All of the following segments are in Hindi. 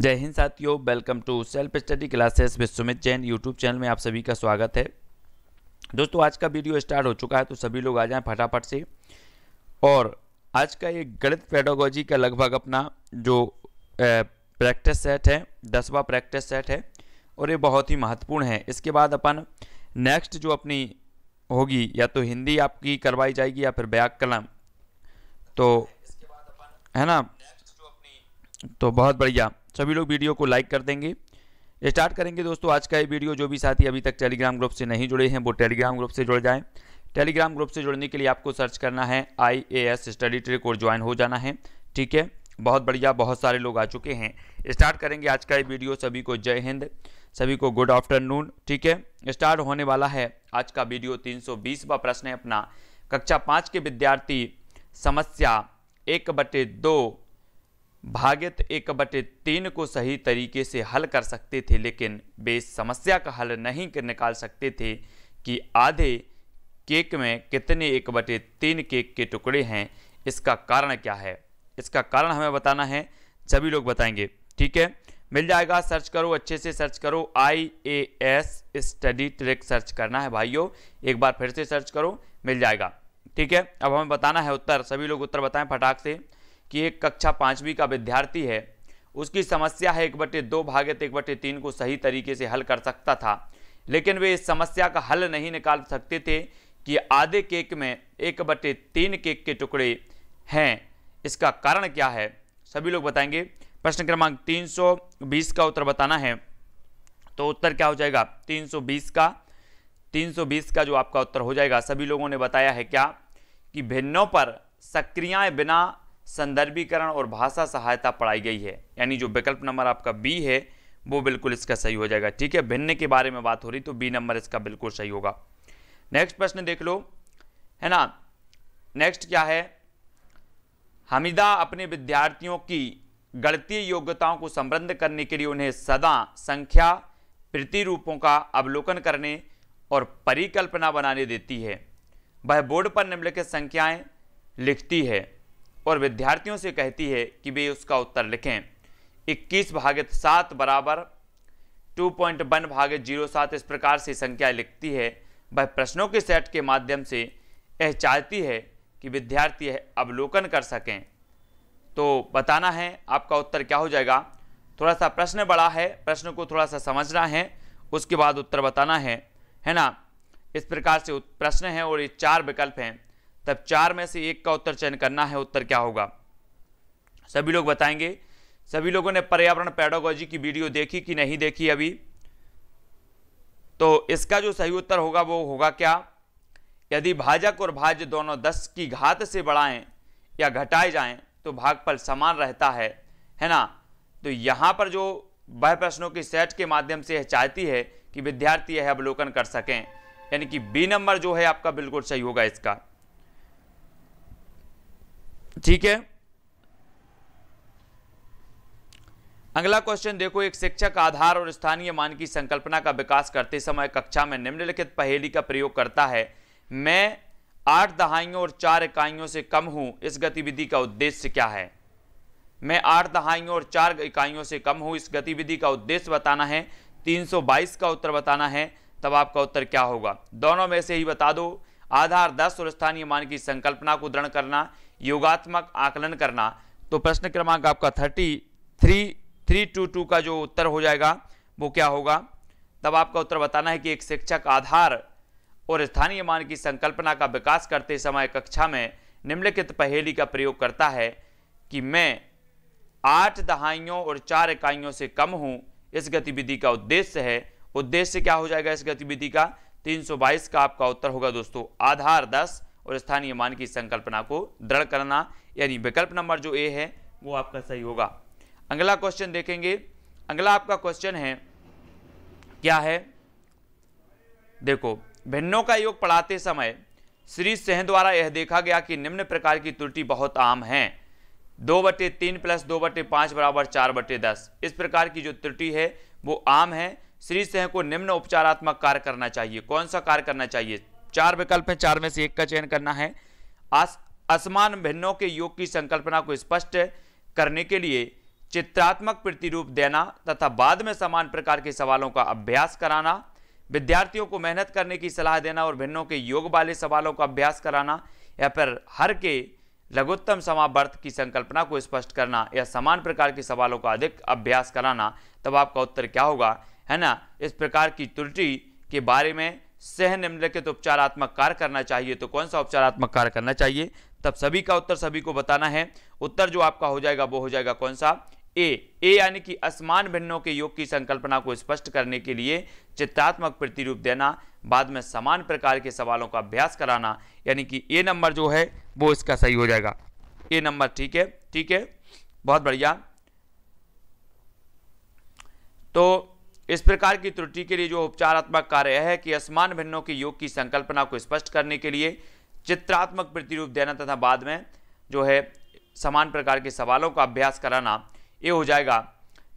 जय हिंद साथियों welcome to self study classes with Sumit Jain YouTube channel में आप सभी का स्वागत है दोस्तों आज का वीडियो स्टार्ट हो चुका है तो सभी लोग आ जाएं फटाफट से और आज का ये गणित पेडोगोजी का लगभग अपना जो प्रैक्टिस सेट है दसवा प्रैक्टिस सेट है और ये बहुत ही महत्वपूर्ण है इसके बाद अपन नेक्स्ट जो अपनी होगी या तो हिंदी आपकी करवाई जाएगी या फिर ब्याक कलम तो है ना तो बहुत बढ़िया सभी लोग वीडियो को लाइक कर देंगे स्टार्ट करेंगे दोस्तों आज का ये वीडियो जो भी साथी अभी तक टेलीग्राम ग्रुप से नहीं जुड़े हैं वो टेलीग्राम ग्रुप से जुड़ जाएं टेलीग्राम ग्रुप से जुड़ने के लिए आपको सर्च करना है I A S study trick और ज्वाइन हो जाना है ठीक है बहुत बढ़िया बहुत सारे लोग आ चुके हैं स्टार्ट करेंगे आज का ये वीडियो सभी को जय हिंद सभी को गुड आफ्टरनून ठीक है स्टार्ट होने वाला है आज का वीडियो तीन बीसवा प्रश्न है अपना कक्षा पाँच के विद्यार्थी समस्या एक बटे दो भागित एक बटे तीन को सही तरीके से हल कर सकते थे लेकिन वे इस समस्या का हल नहीं निकाल सकते थे कि आधे केक में कितने एक बटे तीन केक के टुकड़े हैं इसका कारण क्या है इसका कारण हमें बताना है सभी लोग बताएंगे ठीक है मिल जाएगा सर्च करो अच्छे से सर्च करो I A S study trick search करना है भाइयों एक बार फिर से सर्च करो मिल जाएगा ठीक है अब हमें बताना है उत्तर सभी लोग उत्तर बताएं फटाक से कि एक कक्षा पाँचवीं का विद्यार्थी है उसकी समस्या है एक बटे दो भागे तो एक बटे तीन को सही तरीके से हल कर सकता था लेकिन वे इस समस्या का हल नहीं निकाल सकते थे कि आधे केक में एक बटे तीन केक के टुकड़े हैं इसका कारण क्या है सभी लोग बताएंगे प्रश्न क्रमांक 320 का उत्तर बताना है तो उत्तर क्या हो जाएगा 320 का 320 का जो आपका उत्तर हो जाएगा सभी लोगों ने बताया है क्या कि भिन्नों पर सक्रियाएँ बिना संदर्भीकरण और भाषा सहायता पढ़ाई गई है यानी जो विकल्प नंबर आपका बी है वो बिल्कुल इसका सही हो जाएगा ठीक है भिन्न के बारे में बात हो रही तो बी नंबर इसका बिल्कुल सही होगा नेक्स्ट प्रश्न देख लो है ना नेक्स्ट क्या है हमिदा अपने विद्यार्थियों की गणतीय योग्यताओं को समृद्ध करने के लिए उन्हें सदा संख्या प्रतिरूपों का अवलोकन करने और परिकल्पना बनाने देती है वह बोर्ड पर निम्नलिखित संख्याएं लिखती है और विद्यार्थियों से कहती है कि वे उसका उत्तर लिखें इक्कीस भागित सात बराबर टू पॉइंट वन भाग जीरो सात इस प्रकार से संख्या लिखती है वह प्रश्नों के सेट के माध्यम से यह चाहती है कि विद्यार्थी अवलोकन कर सकें तो बताना है आपका उत्तर क्या हो जाएगा थोड़ा सा प्रश्न बड़ा है प्रश्न को थोड़ा सा समझना है उसके बाद उत्तर बताना है है ना इस प्रकार से प्रश्न है और ये चार विकल्प हैं तब चार में से एक का उत्तर चयन करना है उत्तर क्या होगा सभी लोग बताएंगे सभी लोगों ने पर्यावरण पैडोगोजी की वीडियो देखी कि नहीं देखी अभी तो इसका जो सही उत्तर होगा वो होगा क्या यदि भाजक और भाज्य दोनों दस की घात से बढ़ाएं या घटाए जाएं तो भागफल समान रहता है है ना तो यहाँ पर जो वह प्रश्नों की सेट के माध्यम से यह चाहती है कि विद्यार्थी यह अवलोकन कर सकें यानी कि बी नंबर जो है आपका बिल्कुल सही होगा इसका ठीक है अगला क्वेश्चन देखो एक शिक्षक आधार और स्थानीय मान की संकल्पना का विकास करते समय कक्षा में निम्नलिखित पहेली का प्रयोग करता है मैं आठ दहाइयों और चार इकाइयों से कम हूं इस गतिविधि का उद्देश्य क्या है मैं आठ दहाइयों और चार इकाइयों से कम हूं इस गतिविधि का उद्देश्य बताना है 322 का उत्तर बताना है तब आपका उत्तर क्या होगा दोनों में से ही बता दो आधार दस और स्थानीय मान की संकल्पना को दृढ़ करना योगात्मक आकलन करना तो प्रश्न क्रमांक आपका thirty three three two two का जो उत्तर हो जाएगा वो क्या होगा तब आपका उत्तर बताना है कि एक शिक्षक आधार और स्थानीय मान की संकल्पना का विकास करते समय कक्षा में निम्नलिखित पहेली का प्रयोग करता है कि मैं आठ दहाइयों और चार इकाइयों से कम हूँ इस गतिविधि का उद्देश्य है उद्देश्य क्या हो जाएगा इस गतिविधि का 322 का आपका उत्तर होगा दोस्तों आधार और स्थानीय मान की संकल्पना को दृढ़ करना यानी विकल्प नंबर जो ए है वो आपका सही होगा अगला क्वेश्चन देखेंगे अगला आपका क्वेश्चन है क्या है देखो भिन्नों का योग पढ़ाते समय श्री सिंह द्वारा यह देखा गया कि निम्न प्रकार की त्रुटि बहुत आम है दो बटे तीन प्लस दो बटे पाँच बराबर चार बटे दस इस प्रकार की जो त्रुटि है वो आम है श्री सिंह को निम्न उपचारात्मक कार्य करना चाहिए कौन सा कार्य करना चाहिए चार विकल्प हैं चार में से एक का चयन करना है असमान भिन्नों के योग की संकल्पना को स्पष्ट करने के लिए चित्रात्मक प्रतिरूप देना तथा बाद में समान प्रकार के सवालों का अभ्यास कराना विद्यार्थियों को मेहनत करने की सलाह देना और भिन्नों के योग वाले सवालों का अभ्यास कराना या फिर हर के लघुत्तम समावर्त की संकल्पना को स्पष्ट करना या समान प्रकार के सवालों का अधिक अभ्यास कराना तब आपका उत्तर क्या होगा है ना इस प्रकार की त्रुटि के बारे में सह निम्नलिखित उपचारात्मक कार्य करना चाहिए तो कौन सा उपचारात्मक कार्य करना चाहिए तब सभी का उत्तर सभी को बताना है उत्तर जो आपका हो जाएगा वो हो जाएगा कौन सा ए ए यानी कि असमान भिन्नों के योग की संकल्पना को स्पष्ट करने के लिए चित्रात्मक प्रतिरूप देना बाद में समान प्रकार के सवालों का अभ्यास कराना यानी कि ए नंबर जो है वो इसका सही हो जाएगा ए नंबर ठीक है ठीक है बहुत बढ़िया तो इस प्रकार की त्रुटि के लिए जो उपचारात्मक कार्य है कि असमान भिन्नों के योग की संकल्पना को स्पष्ट करने के लिए चित्रात्मक प्रतिरूप देना तथा बाद में जो है समान प्रकार के सवालों का अभ्यास कराना ये हो जाएगा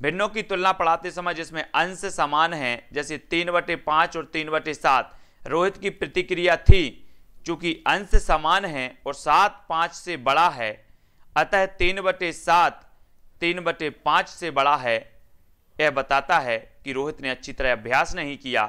भिन्नों की तुलना पढ़ाते समय जिसमें अंश समान हैं जैसे तीन बटे पाँच और तीन बटे सात रोहित की प्रतिक्रिया थी चूँकि अंश समान हैं और सात पाँच से बड़ा है अतः तीन बटे सात तीन बटे पाँच से बड़ा है यह बताता है कि रोहित ने अच्छी तरह अभ्यास नहीं किया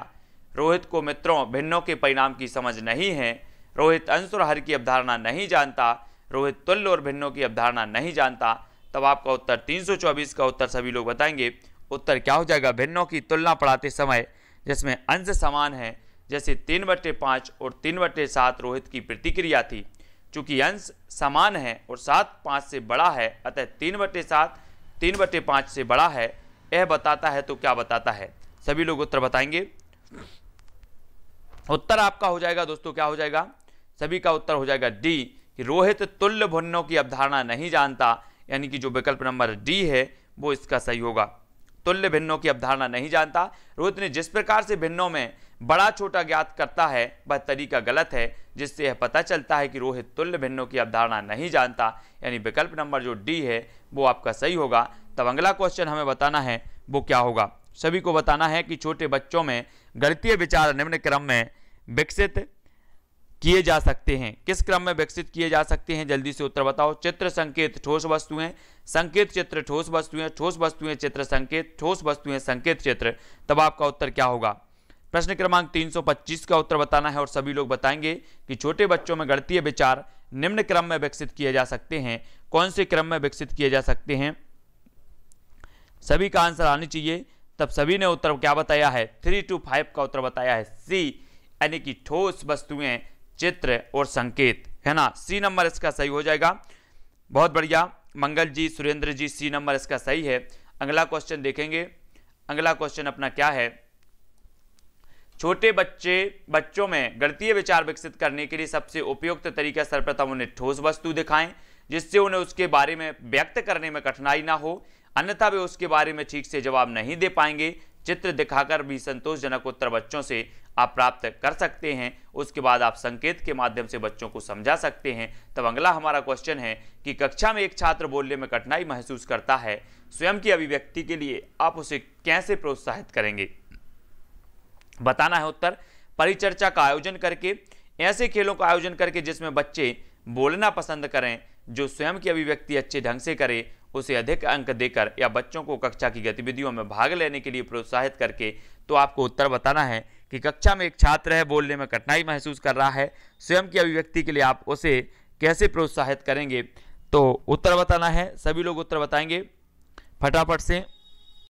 रोहित को मित्रों भिन्नों के परिणाम की समझ नहीं है रोहित अंश और हर की अवधारणा नहीं जानता रोहित तुल्य और भिन्नों की अवधारणा नहीं जानता तब आपका उत्तर 324 का उत्तर सभी लोग बताएंगे उत्तर क्या हो जाएगा भिन्नों की तुलना पढ़ाते समय जिसमें अंश समान है जैसे तीन बटे पाँच और तीन बटे सात रोहित की प्रतिक्रिया थी चूँकि अंश समान है और सात पाँच से बड़ा है अतः तीन बटे सात तीन बटे पाँच से बड़ा है ए बताता है तो क्या बताता है सभी लोग उत्तर बताएंगे उत्तर आपका हो जाएगा दोस्तों क्या हो जाएगा सभी का उत्तर हो जाएगा डी कि रोहित तुल्य भुन्नों की अवधारणा नहीं जानता यानी कि जो विकल्प नंबर डी है वो इसका सही होगा तुल्य भिन्नों की अवधारणा नहीं जानता रोहित ने जिस प्रकार से भिन्नों में बड़ा छोटा ज्ञात करता है वह तरीका गलत है जिससे यह पता चलता है कि रोहित तुल्य भिन्नों की अवधारणा नहीं जानता यानी विकल्प नंबर जो डी है वो आपका सही होगा तब अगला क्वेश्चन हमें बताना है वो क्या होगा सभी को बताना है कि छोटे बच्चों में गणितीय विचार निम्न क्रम में विकसित किए जा सकते हैं किस क्रम में विकसित किए जा सकते हैं जल्दी से उत्तर बताओ चित्र संकेत ठोस वस्तुएं संकेत चित्र ठोस वस्तुएं ठोस वस्तुएं चित्र संकेत ठोस वस्तुएं संकेत चित्र तब आपका उत्तर क्या होगा प्रश्न क्रमांक 325 का उत्तर बताना है और सभी लोग बताएंगे कि छोटे बच्चों में गणतीय विचार निम्न क्रम में विकसित किए जा सकते हैं कौन से क्रम में विकसित किए जा सकते हैं सभी का आंसर आनी चाहिए तब सभी ने उत्तर क्या बताया है थ्री टू फाइव का उत्तर बताया है सी यानी कि ठोस वस्तुएं चित्र और संकेत है ना सी नंबर इसका सही हो जाएगा बहुत बढ़िया मंगल जी सुरेंद्र जी सी नंबर इसका सही है अगला क्वेश्चन देखेंगे अगला क्वेश्चन अपना क्या है छोटे बच्चे बच्चों में गणतीय विचार विकसित करने के लिए सबसे उपयुक्त तरीका सर्वप्रथम उन्हें ठोस वस्तु दिखाएं जिससे उन्हें उसके बारे में व्यक्त करने में कठिनाई ना हो अन्यथा वे उसके बारे में ठीक से जवाब नहीं दे पाएंगे चित्र दिखाकर भी संतोषजनक उत्तर बच्चों से आप प्राप्त कर सकते हैं उसके बाद आप संकेत के माध्यम से बच्चों को समझा सकते हैं तब अगला हमारा क्वेश्चन है कि कक्षा में एक छात्र बोलने में कठिनाई महसूस करता है स्वयं की अभिव्यक्ति के लिए आप उसे कैसे प्रोत्साहित करेंगे बताना है उत्तर परिचर्चा का आयोजन करके ऐसे खेलों का आयोजन करके जिसमें बच्चे बोलना पसंद करें जो स्वयं की अभिव्यक्ति अच्छे ढंग से करें उसे अधिक अंक देकर या बच्चों को कक्षा की गतिविधियों में भाग लेने के लिए प्रोत्साहित करके तो आपको उत्तर बताना है कि कक्षा में एक छात्र है बोलने में कठिनाई महसूस कर रहा है स्वयं की अभिव्यक्ति के लिए आप उसे कैसे प्रोत्साहित करेंगे तो उत्तर बताना है सभी लोग उत्तर बताएंगे फटाफट से